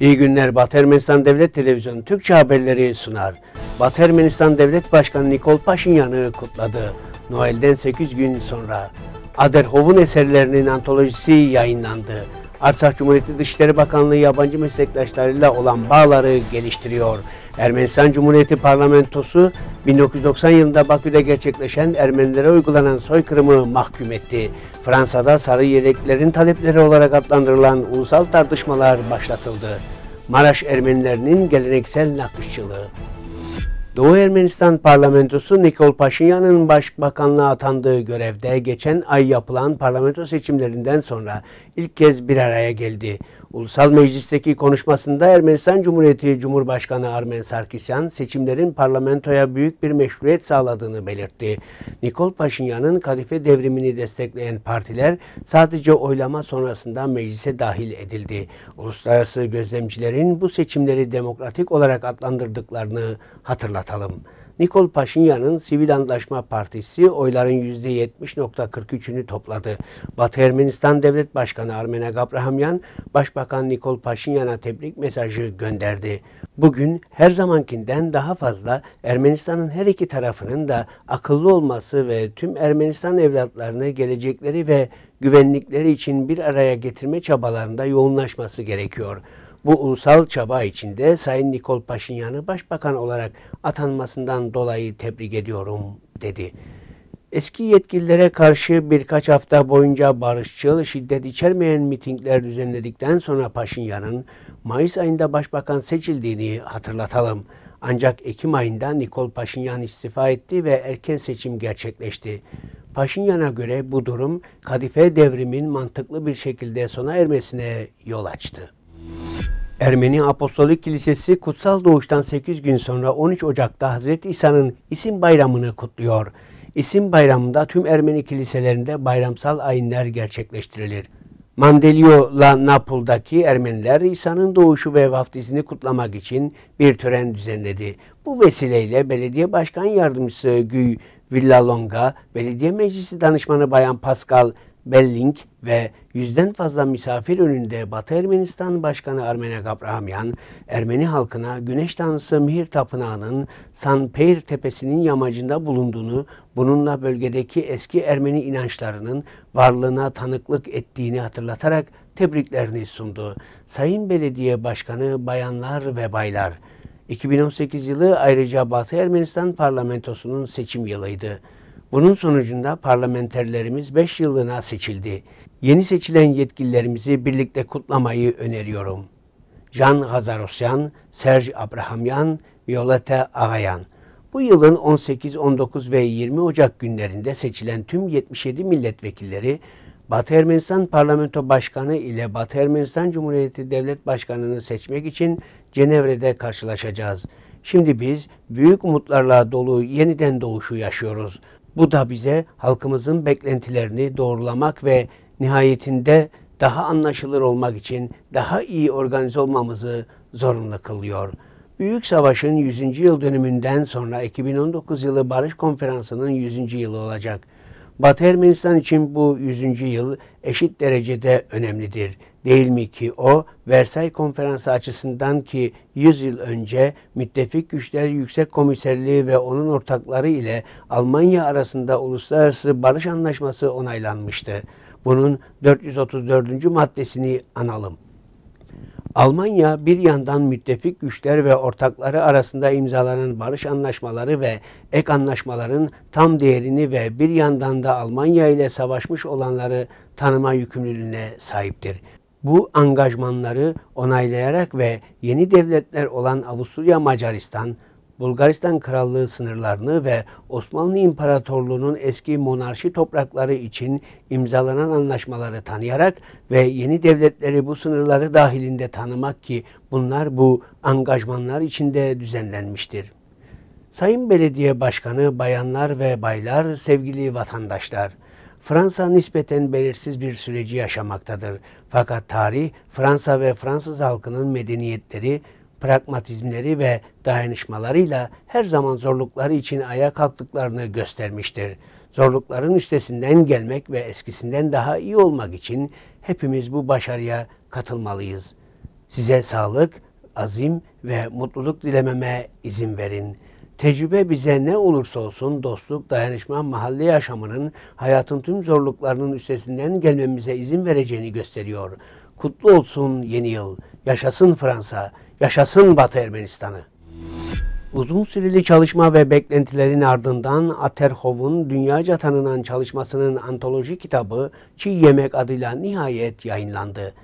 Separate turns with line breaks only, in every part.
İyi günler. Batı Ermenistan Devlet Televizyonu Türkçe haberleri sunar. Batı Ermenistan Devlet Başkanı Nikol Paşinyan'ı kutladı. Noel'den 8 gün sonra. Aderhov'un eserlerinin antolojisi yayınlandı. Artsakh Cumhuriyeti Dışişleri Bakanlığı yabancı meslektaşlarıyla olan bağları geliştiriyor. Ermenistan Cumhuriyeti Parlamentosu 1990 yılında Bakü'de gerçekleşen Ermenilere uygulanan soykırımı mahkum etti. Fransa'da sarı yeleklerin talepleri olarak adlandırılan ulusal tartışmalar başlatıldı. Maraş Ermenilerinin geleneksel nakışçılığı. Doğu Ermenistan parlamentosu Nikol Paşinyan'ın başbakanlığa atandığı görevde geçen ay yapılan parlamento seçimlerinden sonra ilk kez bir araya geldi. Ulusal Meclis'teki konuşmasında Ermenistan Cumhuriyeti Cumhurbaşkanı Armen Sarkisyan seçimlerin parlamentoya büyük bir meşruiyet sağladığını belirtti. Nikol Paşinyan'ın kadife devrimini destekleyen partiler sadece oylama sonrasında meclise dahil edildi. Uluslararası gözlemcilerin bu seçimleri demokratik olarak adlandırdıklarını hatırlatalım. Nikol Paşinyan'ın Sivil Antlaşma Partisi oyların %70.43'ünü topladı. Batı Ermenistan Devlet Başkanı Armena Gabrahamyan, Başbakan Nikol Paşinyan'a tebrik mesajı gönderdi. Bugün her zamankinden daha fazla Ermenistan'ın her iki tarafının da akıllı olması ve tüm Ermenistan evlatlarını gelecekleri ve güvenlikleri için bir araya getirme çabalarında yoğunlaşması gerekiyor. Bu ulusal çaba içinde Sayın Nikol Paşinyan'ı başbakan olarak atanmasından dolayı tebrik ediyorum dedi. Eski yetkililere karşı birkaç hafta boyunca barışçıl, şiddet içermeyen mitingler düzenledikten sonra Paşinyan'ın Mayıs ayında başbakan seçildiğini hatırlatalım. Ancak Ekim ayında Nikol Paşinyan istifa etti ve erken seçim gerçekleşti. Paşinyan'a göre bu durum kadife devrimin mantıklı bir şekilde sona ermesine yol açtı. Ermeni Apostolik Kilisesi kutsal doğuştan 8 gün sonra 13 Ocak'ta Hz. İsa'nın isim bayramını kutluyor. İsim bayramında tüm Ermeni kiliselerinde bayramsal ayinler gerçekleştirilir. Mandelio La Napul'daki Ermeniler İsa'nın doğuşu ve vaftizini kutlamak için bir tören düzenledi. Bu vesileyle Belediye Başkan Yardımcısı Güy Villalonga, Belediye Meclisi Danışmanı Bayan Pascal Belling ve yüzden fazla misafir önünde Batı Ermenistan Başkanı Armene Gabramyan, Ermeni halkına Güneş Tanrısı Mihir Tapınağı'nın San Peir Tepesi'nin yamacında bulunduğunu, bununla bölgedeki eski Ermeni inançlarının varlığına tanıklık ettiğini hatırlatarak tebriklerini sundu. Sayın Belediye Başkanı Bayanlar ve Baylar, 2018 yılı ayrıca Batı Ermenistan Parlamentosu'nun seçim yılıydı. Bunun sonucunda parlamenterlerimiz 5 yıllığına seçildi. Yeni seçilen yetkililerimizi birlikte kutlamayı öneriyorum. Can Hazarosyan, Serj Abrahamyan, Violeta Agayan. Bu yılın 18, 19 ve 20 Ocak günlerinde seçilen tüm 77 milletvekilleri Batı Ermenistan Parlamento Başkanı ile Batı Ermenistan Cumhuriyeti Devlet Başkanı'nı seçmek için Cenevre'de karşılaşacağız. Şimdi biz büyük umutlarla dolu yeniden doğuşu yaşıyoruz.'' Bu da bize halkımızın beklentilerini doğrulamak ve nihayetinde daha anlaşılır olmak için daha iyi organize olmamızı zorunlu kılıyor. Büyük Savaş'ın 100. yıl dönümünden sonra 2019 yılı Barış Konferansı'nın 100. yılı olacak. Batı Ermenistan için bu 100. yıl eşit derecede önemlidir. Değil mi ki o Versay Konferansı açısından ki 100 yıl önce Müttefik Güçler Yüksek Komiserliği ve onun ortakları ile Almanya arasında uluslararası barış anlaşması onaylanmıştı. Bunun 434. maddesini analım. Almanya bir yandan müttefik güçler ve ortakları arasında imzalanan barış anlaşmaları ve ek anlaşmaların tam değerini ve bir yandan da Almanya ile savaşmış olanları tanıma yükümlülüğüne sahiptir bu angajmanları onaylayarak ve yeni devletler olan Avusturya Macaristan, Bulgaristan Krallığı sınırlarını ve Osmanlı İmparatorluğu'nun eski monarşi toprakları için imzalanan anlaşmaları tanıyarak ve yeni devletleri bu sınırları dahilinde tanımak ki bunlar bu angajmanlar içinde düzenlenmiştir. Sayın Belediye Başkanı, bayanlar ve baylar, sevgili vatandaşlar, Fransa nispeten belirsiz bir süreci yaşamaktadır. Fakat tarih Fransa ve Fransız halkının medeniyetleri, pragmatizmleri ve dayanışmalarıyla her zaman zorlukları için ayağa kalktıklarını göstermiştir. Zorlukların üstesinden gelmek ve eskisinden daha iyi olmak için hepimiz bu başarıya katılmalıyız. Size sağlık, azim ve mutluluk dilememe izin verin.'' Tecrübe bize ne olursa olsun dostluk, dayanışma, mahalle yaşamının hayatın tüm zorluklarının üstesinden gelmemize izin vereceğini gösteriyor. Kutlu olsun yeni yıl. Yaşasın Fransa. Yaşasın Batı Ermenistan'ı. Uzun süreli çalışma ve beklentilerin ardından Aterhov'un dünyaca tanınan çalışmasının antoloji kitabı Çiğ Yemek adıyla nihayet yayınlandı.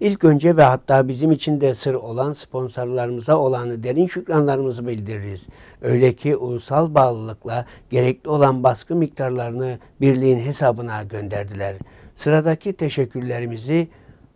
İlk önce ve hatta bizim için de sır olan sponsorlarımıza olanı derin şükranlarımızı bildiririz. Öyle ki ulusal bağlılıkla gerekli olan baskı miktarlarını birliğin hesabına gönderdiler. Sıradaki teşekkürlerimizi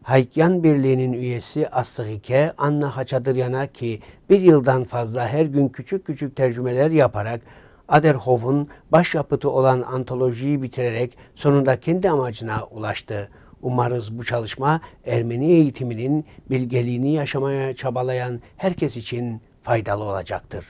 Haykyan Birliği'nin üyesi Aslıhike Anna Haçadıryan'a ki bir yıldan fazla her gün küçük küçük tercümeler yaparak Aderhov'un başyapıtı olan antolojiyi bitirerek sonunda kendi amacına ulaştı. Umarız bu çalışma Ermeni eğitiminin bilgeliğini yaşamaya çabalayan herkes için faydalı olacaktır.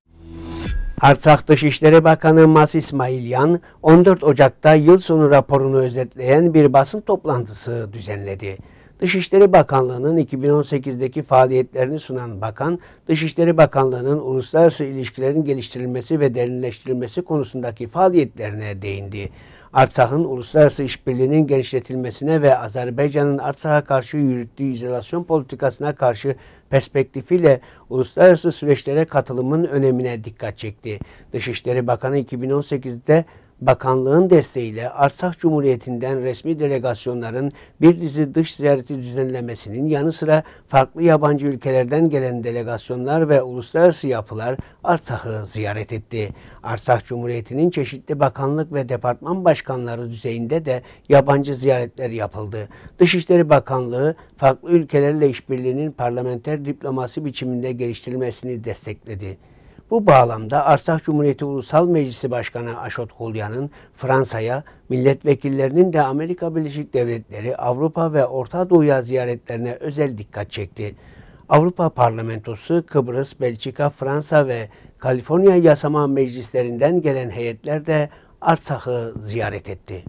Artsakh Dışişleri Bakanı Mas İsmailyan 14 Ocak'ta yıl sonu raporunu özetleyen bir basın toplantısı düzenledi. Dışişleri Bakanlığı'nın 2018'deki faaliyetlerini sunan bakan, Dışişleri Bakanlığı'nın uluslararası ilişkilerin geliştirilmesi ve derinleştirilmesi konusundaki faaliyetlerine değindi. Artsakh'ın uluslararası işbirliğinin genişletilmesine ve Azerbaycan'ın Artsakh'a karşı yürüttüğü izolasyon politikasına karşı perspektifiyle uluslararası süreçlere katılımın önemine dikkat çekti. Dışişleri Bakanı 2018'de bakanlığın desteğiyle Artsakh Cumhuriyeti'nden resmi delegasyonların bir dizi dış ziyareti düzenlemesinin yanı sıra farklı yabancı ülkelerden gelen delegasyonlar ve uluslararası yapılar Artsakh'ı ziyaret etti. Artsakh Cumhuriyeti'nin çeşitli bakanlık ve departman başkanları düzeyinde de yabancı ziyaretler yapıldı. Dışişleri Bakanlığı farklı ülkelerle işbirliğinin parlamenter diplomasi biçiminde geliştirilmesini destekledi. Bu bağlamda Arsak Cumhuriyeti Ulusal Meclisi Başkanı Aşot Kolyan'ın Fransa'ya, milletvekillerinin de Amerika Birleşik Devletleri, Avrupa ve Orta Doğu'ya ziyaretlerine özel dikkat çekti. Avrupa Parlamentosu, Kıbrıs, Belçika, Fransa ve Kaliforniya Yasama Meclislerinden gelen heyetler de Arsak'ı ziyaret etti.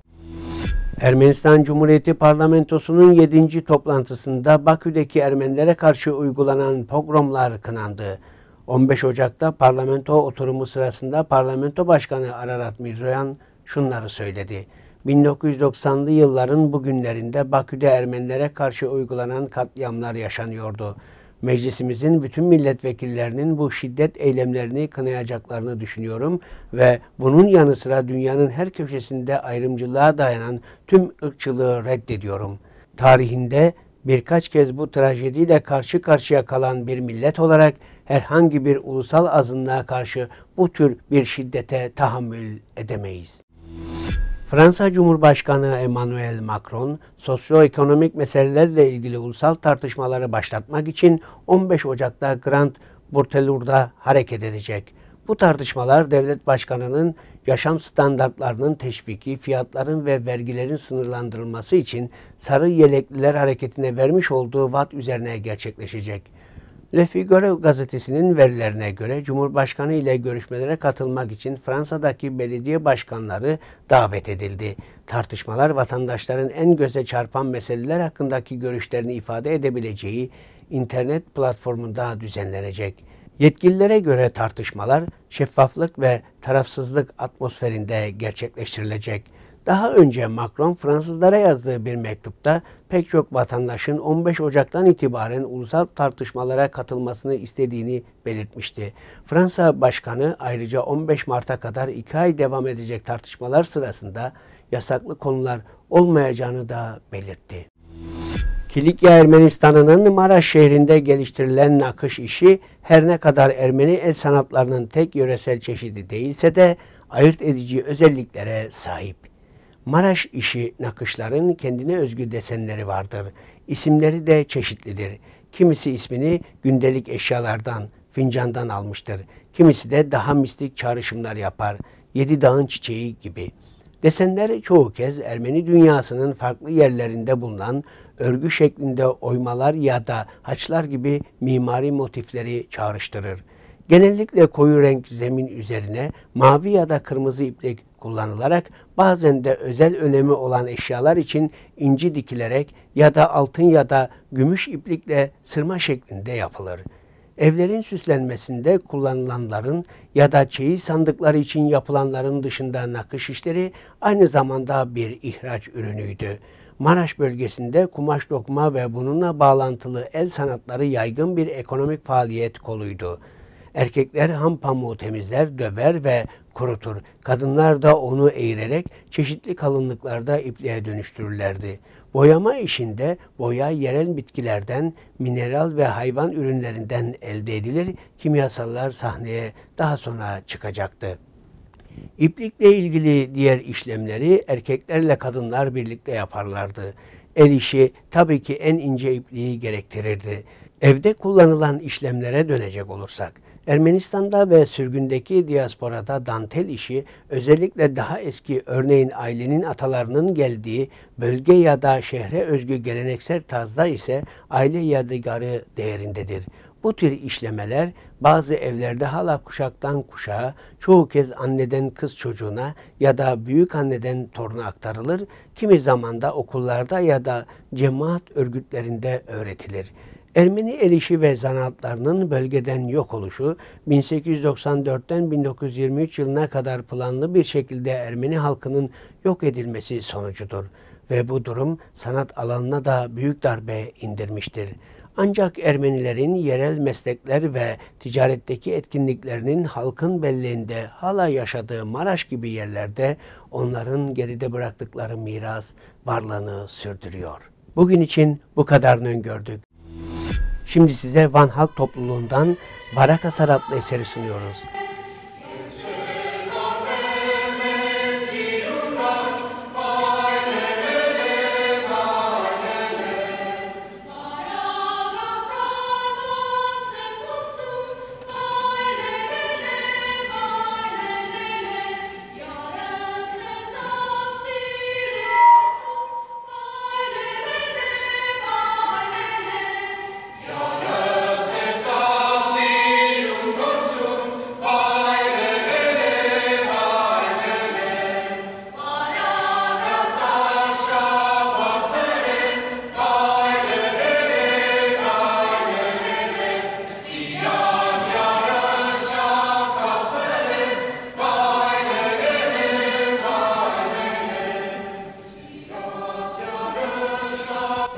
Ermenistan Cumhuriyeti Parlamentosu'nun 7. toplantısında Bakü'deki Ermenilere karşı uygulanan pogromlar kınandı. 15 Ocak'ta parlamento oturumu sırasında parlamento başkanı Ararat Mirzoyan şunları söyledi. 1990'lı yılların bugünlerinde Bakü'de Ermenilere karşı uygulanan katliamlar yaşanıyordu. Meclisimizin bütün milletvekillerinin bu şiddet eylemlerini kınayacaklarını düşünüyorum ve bunun yanı sıra dünyanın her köşesinde ayrımcılığa dayanan tüm ırkçılığı reddediyorum. Tarihinde birkaç kez bu trajediyle karşı karşıya kalan bir millet olarak herhangi bir ulusal azınlığa karşı bu tür bir şiddete tahammül edemeyiz. Fransa Cumhurbaşkanı Emmanuel Macron, sosyoekonomik meselelerle ilgili ulusal tartışmaları başlatmak için 15 Ocak'ta Grand Burtelur'da hareket edecek. Bu tartışmalar devlet başkanının yaşam standartlarının teşviki, fiyatların ve vergilerin sınırlandırılması için Sarı Yelekliler Hareketi'ne vermiş olduğu vaat üzerine gerçekleşecek. Le Figaro gazetesinin verilerine göre Cumhurbaşkanı ile görüşmelere katılmak için Fransa'daki belediye başkanları davet edildi. Tartışmalar vatandaşların en göze çarpan meseleler hakkındaki görüşlerini ifade edebileceği internet platformunda düzenlenecek. Yetkililere göre tartışmalar şeffaflık ve tarafsızlık atmosferinde gerçekleştirilecek. Daha önce Macron Fransızlara yazdığı bir mektupta pek çok vatandaşın 15 Ocak'tan itibaren ulusal tartışmalara katılmasını istediğini belirtmişti. Fransa Başkanı ayrıca 15 Mart'a kadar 2 ay devam edecek tartışmalar sırasında yasaklı konular olmayacağını da belirtti. Kilikya Ermenistan'ının Maraş şehrinde geliştirilen nakış işi her ne kadar Ermeni el sanatlarının tek yöresel çeşidi değilse de ayırt edici özelliklere sahip. Maraş işi nakışların kendine özgü desenleri vardır. İsimleri de çeşitlidir. Kimisi ismini gündelik eşyalardan, fincandan almıştır. Kimisi de daha mistik çağrışımlar yapar. Yedi dağın çiçeği gibi.'' Desenler çoğu kez Ermeni dünyasının farklı yerlerinde bulunan örgü şeklinde oymalar ya da haçlar gibi mimari motifleri çağrıştırır. Genellikle koyu renk zemin üzerine mavi ya da kırmızı iplik kullanılarak bazen de özel önemi olan eşyalar için inci dikilerek ya da altın ya da gümüş iplikle sırma şeklinde yapılır.'' evlerin süslenmesinde kullanılanların ya da çeyiz sandıkları için yapılanların dışında nakış işleri aynı zamanda bir ihraç ürünüydü. Maraş bölgesinde kumaş dokuma ve bununla bağlantılı el sanatları yaygın bir ekonomik faaliyet koluydu. Erkekler ham pamuğu temizler, döver ve kurutur. Kadınlar da onu eğirerek çeşitli kalınlıklarda ipliğe dönüştürürlerdi. Boyama işinde boya yerel bitkilerden, mineral ve hayvan ürünlerinden elde edilir. Kimyasallar sahneye daha sonra çıkacaktı. İplikle ilgili diğer işlemleri erkeklerle kadınlar birlikte yaparlardı. El işi tabii ki en ince ipliği gerektirirdi. Evde kullanılan işlemlere dönecek olursak, Ermenistan'da ve sürgündeki diasporada dantel işi özellikle daha eski örneğin ailenin atalarının geldiği bölge ya da şehre özgü geleneksel tarzda ise aile yadigarı değerindedir. Bu tür işlemeler bazı evlerde hala kuşaktan kuşağa, çoğu kez anneden kız çocuğuna ya da büyük anneden toruna aktarılır, kimi zamanda okullarda ya da cemaat örgütlerinde öğretilir. Ermeni el ve zanaatlarının bölgeden yok oluşu 1894'ten 1923 yılına kadar planlı bir şekilde Ermeni halkının yok edilmesi sonucudur ve bu durum sanat alanına da büyük darbe indirmiştir. Ancak Ermenilerin yerel meslekler ve ticaretteki etkinliklerinin halkın belleğinde hala yaşadığı Maraş gibi yerlerde onların geride bıraktıkları miras varlığını sürdürüyor. Bugün için bu kadarını öngördük. Şimdi size Van Halk topluluğundan Varaka Saratlı eseri sunuyoruz.